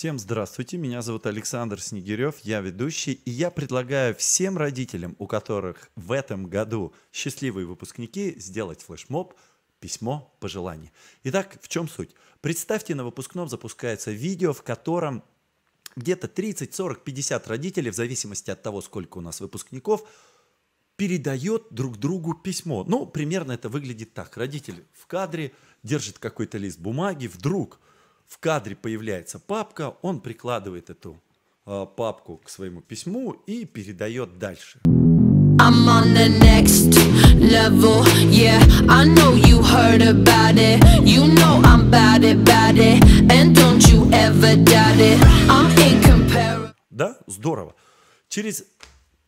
Всем здравствуйте, меня зовут Александр Снегирев, я ведущий, и я предлагаю всем родителям, у которых в этом году счастливые выпускники, сделать флешмоб «Письмо пожеланий». Итак, в чем суть? Представьте, на выпускном запускается видео, в котором где-то 30, 40, 50 родителей, в зависимости от того, сколько у нас выпускников, передает друг другу письмо. Ну, примерно это выглядит так. Родитель в кадре держит какой-то лист бумаги, вдруг – в кадре появляется папка, он прикладывает эту э, папку к своему письму и передает дальше. I'm on the next level, yeah I know you heard about it You know I'm about it, about it And don't you ever doubt it I'm incomparable Да, здорово. Через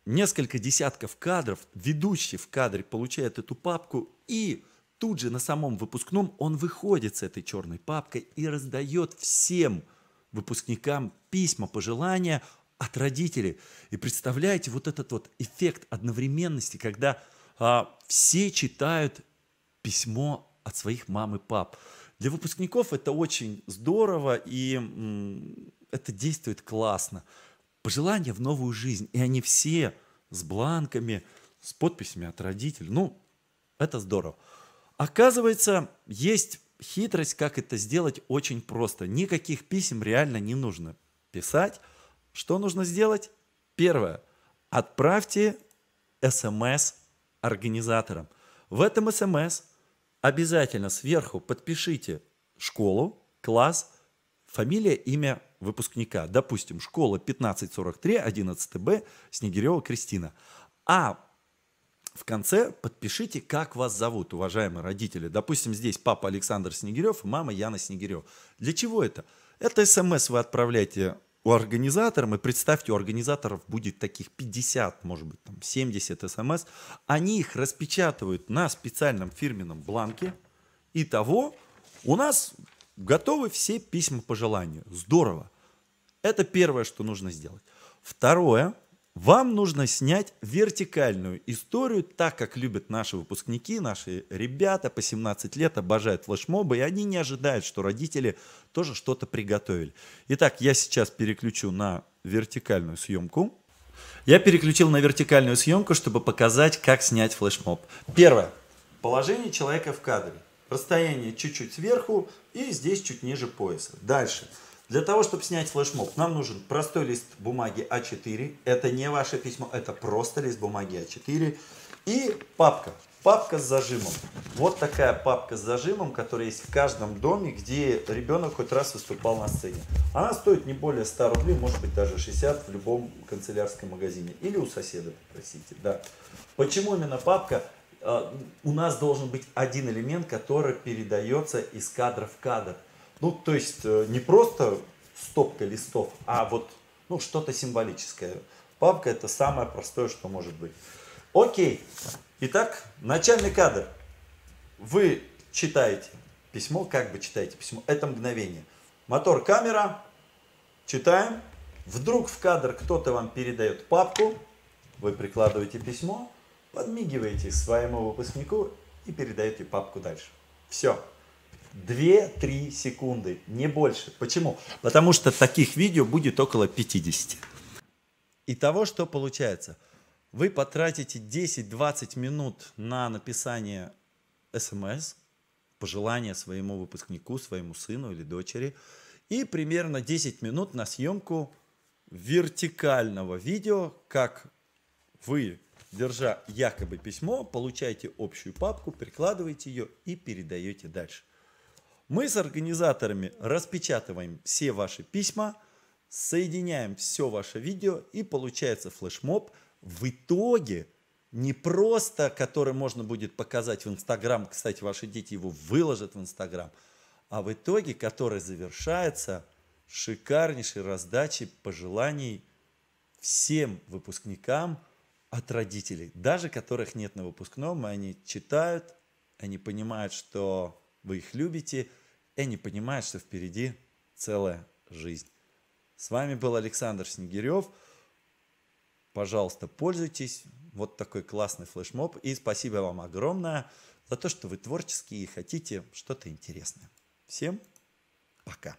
несколько десятков кадров ведущий в кадре получает эту папку и тут же на самом выпускном он выходит с этой черной папкой и раздает всем выпускникам письма, пожелания от родителей. И представляете вот этот вот эффект одновременности, когда а, все читают письмо от своих мам и пап. Для выпускников это очень здорово и м, это действует классно. Пожелания в новую жизнь. И они все с бланками, с подписями от родителей. Ну, это здорово. Оказывается, есть хитрость, как это сделать очень просто. Никаких писем реально не нужно писать. Что нужно сделать? Первое. Отправьте смс организаторам. В этом смс обязательно сверху подпишите школу, класс, фамилия, имя выпускника. Допустим, школа 1543, 11Б, Снегирева Кристина. А в конце подпишите, как вас зовут, уважаемые родители. Допустим, здесь папа Александр Снегирев, мама Яна Снегирев. Для чего это? Это смс эм вы отправляете у организатора. и представьте, у организаторов будет таких 50, может быть, там 70 смс, эм они их распечатывают на специальном фирменном бланке, и того у нас готовы все письма по желанию. Здорово. Это первое, что нужно сделать. Второе, вам нужно снять вертикальную историю, так как любят наши выпускники, наши ребята по 17 лет обожают флешмобы, и они не ожидают, что родители тоже что-то приготовили. Итак, я сейчас переключу на вертикальную съемку. Я переключил на вертикальную съемку, чтобы показать, как снять флешмоб. Первое. Положение человека в кадре. Расстояние чуть-чуть сверху и здесь чуть ниже пояса. Дальше. Дальше для того, чтобы снять флешмоб, нам нужен простой лист бумаги А4. Это не ваше письмо, это просто лист бумаги А4. И папка. Папка с зажимом. Вот такая папка с зажимом, которая есть в каждом доме, где ребенок хоть раз выступал на сцене. Она стоит не более 100 рублей, может быть даже 60 в любом канцелярском магазине. Или у соседа попросите, да. Почему именно папка? А, у нас должен быть один элемент, который передается из кадра в кадр. Ну, то есть э, не просто стопка листов, а вот ну, что-то символическое. Папка это самое простое, что может быть. Окей. Итак, начальный кадр. Вы читаете письмо, как бы читаете письмо, это мгновение. Мотор, камера, читаем. Вдруг в кадр кто-то вам передает папку, вы прикладываете письмо, подмигиваете своему выпускнику и передаете папку дальше. Все. 2-3 секунды, не больше. Почему? Потому что таких видео будет около 50. И того, что получается, вы потратите 10-20 минут на написание смс, пожелания своему выпускнику, своему сыну или дочери, и примерно 10 минут на съемку вертикального видео, как вы, держа якобы письмо, получаете общую папку, прикладываете ее и передаете дальше. Мы с организаторами распечатываем все ваши письма, соединяем все ваше видео и получается флешмоб в итоге не просто, который можно будет показать в Инстаграм, кстати, ваши дети его выложат в Инстаграм, а в итоге, который завершается шикарнейшей раздачей пожеланий всем выпускникам от родителей, даже которых нет на выпускном, и они читают, они понимают, что вы их любите – и не понимает, что впереди целая жизнь. С вами был Александр Снегирев. Пожалуйста, пользуйтесь. Вот такой классный флешмоб. И спасибо вам огромное за то, что вы творческие и хотите что-то интересное. Всем пока.